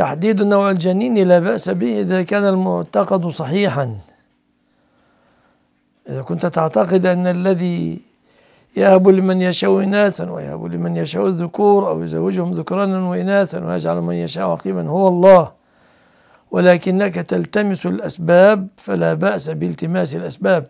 تحديد نوع الجنين لا بأس به إذا كان المعتقد صحيحا إذا كنت تعتقد أن الذي يهب لمن يشاء إناثا ويهب لمن يشاء الذكور أو يزوجهم ذكرانا وإناثا ويجعل من يشاء عقيما هو الله ولكنك تلتمس الأسباب فلا بأس بالتماس الأسباب